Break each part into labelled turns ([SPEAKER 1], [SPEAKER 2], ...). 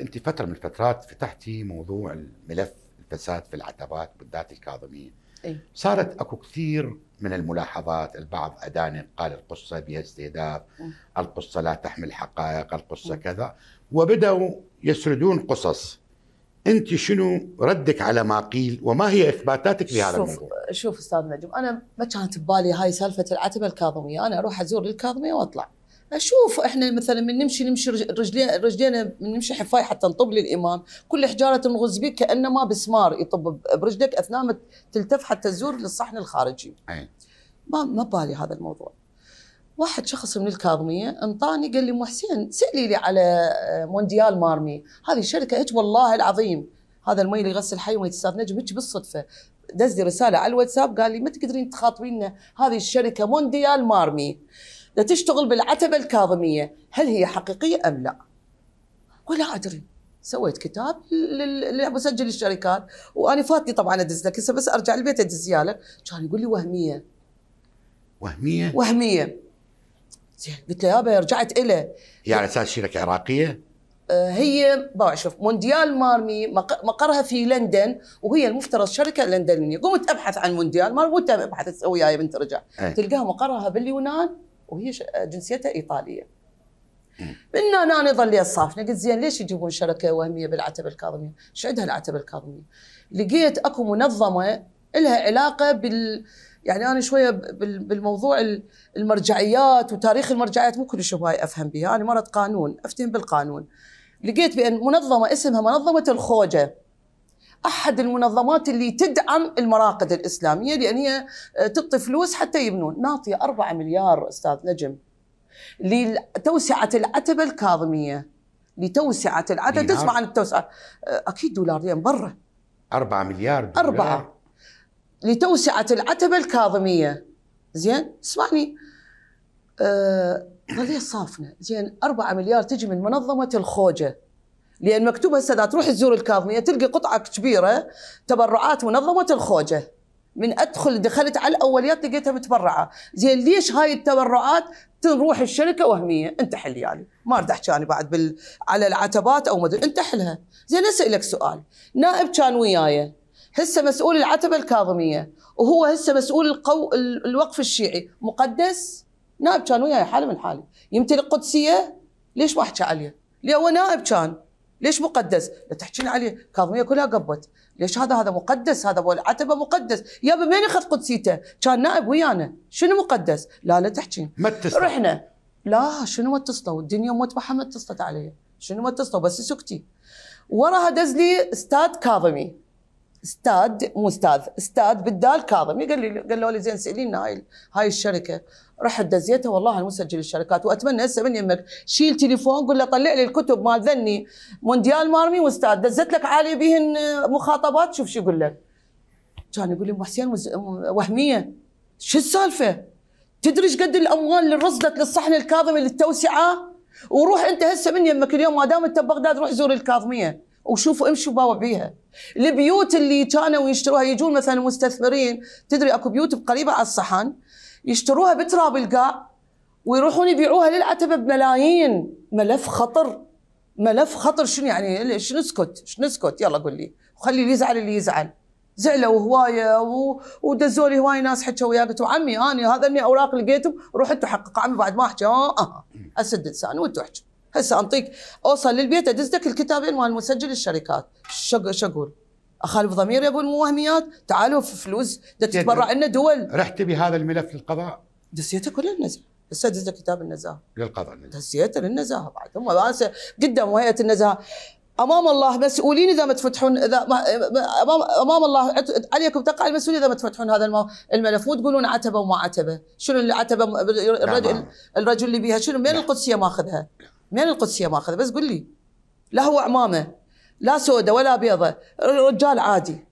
[SPEAKER 1] انت فتره من الفترات فتحتي موضوع ملف الفساد في العتبات بالذات الكاظميه أي. صارت اكو كثير من الملاحظات البعض ادان قال القصه بها استهداف القصه لا تحمل حقائق القصه م. كذا وبداوا يسردون قصص انت شنو ردك على ما قيل وما هي اثباتاتك لهذا شوف الموضوع؟ شوف استاذ نجم انا ما كانت ببالي هاي سالفه العتبه الكاظميه، انا اروح ازور الكاظميه واطلع. اشوف احنا مثلا من نمشي نمشي رجلينا رجلينا من نمشي حفاي حتى نطب للامام كل حجاره نغز بك كانما بسمار يطب برجلك اثناء ما تلتف حتى تزور للصحن الخارجي ما ما بالي هذا الموضوع واحد شخص من الكاظميه انطاني قال لي محسن حسين سالي لي على آه، مونديال مارمي هذه شركه هيك والله العظيم هذا المي اللي يغسل حي ومية استاذ نجم هيك بالصدفه دز لي رساله على الواتساب قال لي ما تقدرين تخاطبينا هذه الشركه مونديال مارمي لتشتغل بالعتبة الكاظمية هل هي حقيقية أم لا ولا أدري سويت كتاب لمسجل الشركات وانا فاتني طبعا ادز لك بس ارجع البيت أدز لك كان يقول لي وهميه وهميه وهميه زين قلت له يابا رجعت له هي على اساس شركه عراقيه؟ آه، هي شوف مونديال مارمي مقرها في لندن وهي المفترض شركه لندنيه قمت ابحث عن مونديال مارمي وانت ابحث وياي بنت رجع إيه. تلقاها مقرها باليونان وهي جنسيتها ايطاليه منا انا نظل صافنه قلت زين ليش يجيبون شركه وهميه بالعتبه الكاظميه؟ ايش عندها العتبه الكاظميه؟ لقيت اكو منظمه لها علاقه بال يعني انا شويه بالموضوع المرجعيات وتاريخ المرجعيات مو كلش هواي افهم بها، انا مرض قانون افتهم بالقانون. لقيت بان منظمه اسمها منظمه الخوجه احد المنظمات اللي تدعم المراقد الاسلاميه لان هي آه، تعطي فلوس حتى يبنون ناطيه 4 مليار استاذ نجم لتوسعه العتبه الكاظميه لتوسعه العتبه تسمع عن التوسعه آه، اكيد دولارين برا 4 مليار دولار 4 لتوسعه العتبه الكاظميه زين اسمعني ظلية أه... صافنة زين 4 مليار تجي من منظمة الخوجة لان مكتوب هسه اذا تروح تزور الكاظميه تلقى قطعه كبيره تبرعات منظمه الخوجه من ادخل دخلت على الاوليات لقيتها متبرعه، زين ليش هاي التبرعات تروح الشركه وهميه؟ انت حل يعني، ما اريد احكي انا بعد بال... على العتبات او مد... انت حلها، زين اسالك سؤال، نائب كان وياي هسه مسؤول العتبه الكاظميه وهو هسه مسؤول القو... الوقف الشيعي، مقدس؟ نائب كان وياي حاله من حاله، يمتلك قدسيه؟ ليش ما احكي عليه؟ ليه هو نائب كان، ليش مقدس؟ لا تحكين عليه كاظميه كلها قبت ليش هذا هذا مقدس هذا ابو العتبه مقدس يا بمين اخذ قدسيته؟ كان نائب ويانا شنو مقدس؟ لا لا تحكين ما اتصلوا رحنا لا شنو ما اتصلوا الدنيا موت ما اتصلت علي شنو ما اتصلوا بس سكتي وراها دز لي استاذ كاظمي استاد مو استاذ استاد بالدال كاظمي قال لي قالوا لي زين سالين هاي هاي الشركه رحت دزيتها والله المسجل الشركات واتمنى هسه من يمك شيل تليفون قول له طلع لي الكتب مال ذني مونديال مارمي واستاذ دزت لك عالي بهن مخاطبات شوف شو يقول لك كان يقول لي ام حسين وهميه شو السالفه؟ تدري قد الاموال اللي رصدت للصحن الكاظمي للتوسعه؟ وروح انت هسه من يمك اليوم ما دام انت ببغداد روح زور الكاظميه وشوفوا امشوا باوع بيها البيوت اللي كانوا يشتروها يجون مثلا مستثمرين تدري اكو بيوت قريبه على الصحن يشتروها بتراب القاع ويروحون يبيعوها للعتبه بملايين ملف خطر ملف خطر شنو يعني شنو اسكت شنو اسكت يلا قول لي وخلي اللي يزعل اللي يزعل زعلوا هوايه ودزوا لي هوايه ناس حكوا وياه قلت عمي انا هذا اني اوراق لقيتهم روح انتم حققوا عمي بعد ما احكي اه, آه،, آه، اسد لساني وانتم احكوا هسه انطيك اوصل للبيت لك الكتابين مال مسجل الشركات شو شو اقول؟ اخالف ضمير يقول مو وهميات تعالوا في فلوس تتبرع لنا دول رحت بهذا الملف للقضاء؟ دسيته كله النزاهه هسه لك كتاب النزاهه للقضاء دسيته للنزاهه بعد هم قدام هيئه النزاهه امام الله مسؤولين اذا ما تفتحون اذا امام امام الله عليكم تقع المسؤوليه اذا ما تفتحون هذا الملف مو تقولون عتبه وما عتبه، شنو العتبه الرجل, الرجل اللي بيها شنو من القدسيه ماخذها؟ منين القدسيه ماخذه بس قل لي لا هو عمامه لا سودة ولا بيضة رجال عادي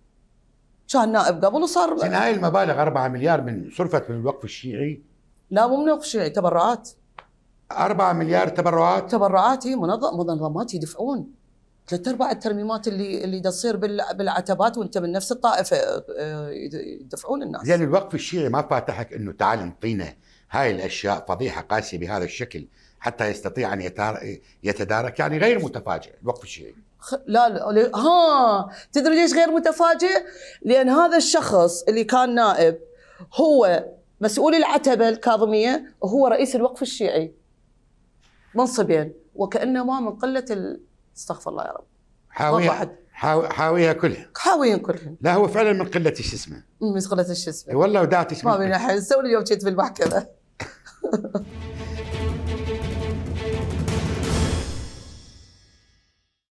[SPEAKER 1] كان نائب قبل وصار زين هاي المبالغ 4 مليار من صرفت من الوقف الشيعي لا مو من الوقف الشيعي تبرعات 4 مليار تبرعات تبرعات هي منظم منظمات يدفعون ثلاث ارباع الترميمات اللي اللي تصير بالعتبات وانت من نفس الطائفه آه، يدفعون الناس زين الوقف الشيعي ما فاتحك انه تعال انطينا هاي الاشياء فضيحه قاسيه بهذا الشكل حتى يستطيع ان يتدارك يعني غير متفاجئ الوقف الشيعي لا, لا ها تدري ليش غير متفاجئ؟ لان هذا الشخص اللي كان نائب هو مسؤول العتبه الكاظميه وهو رئيس الوقف الشيعي منصبين وكانما من قله ال... استغفر الله يا رب حاويه حاويها كلها حاويين كلهم لا هو فعلا من قله شو اسمه من قله شو اسمه والله ودعت اسمه ما بينا الحين اليوم كنت المحكمه